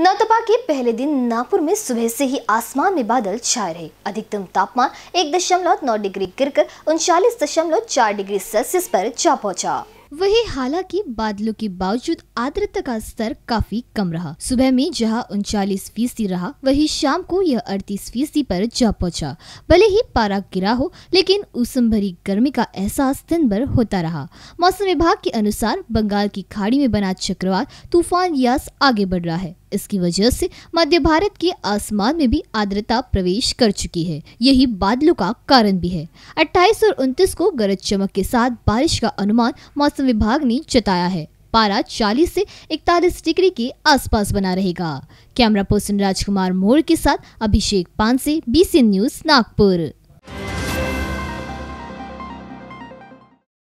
नौतपा के पहले दिन नागपुर में सुबह से ही आसमान में बादल छाए रहे अधिकतम तापमान एक दशमलव नौ डिग्री गिरकर उनचालीस दशमलव चार डिग्री सेल्सियस पर जा पहुंचा। वही हालांकि बादलों के बावजूद आर्द्रता का स्तर काफी कम रहा सुबह में जहां उनचालीस फीसदी रहा वही शाम को यह अड़तीस फीसदी पर जा पहुंचा भले ही पारा गिरा हो लेकिन उसम भरी गर्मी का एहसास दिन भर होता रहा मौसम विभाग के अनुसार बंगाल की खाड़ी में बना चक्रवात तूफान यास आगे बढ़ रहा है इसकी वजह से मध्य भारत के आसमान में भी आर्द्रता प्रवेश कर चुकी है यही बादलों का कारण भी है 28 और 29 को गरज चमक के साथ बारिश का अनुमान मौसम विभाग ने जताया है पारा 40 से 41 डिग्री के आसपास बना रहेगा कैमरा पर्सन राजकुमार मोड़ के साथ अभिषेक पांसे बीसी न्यूज नागपुर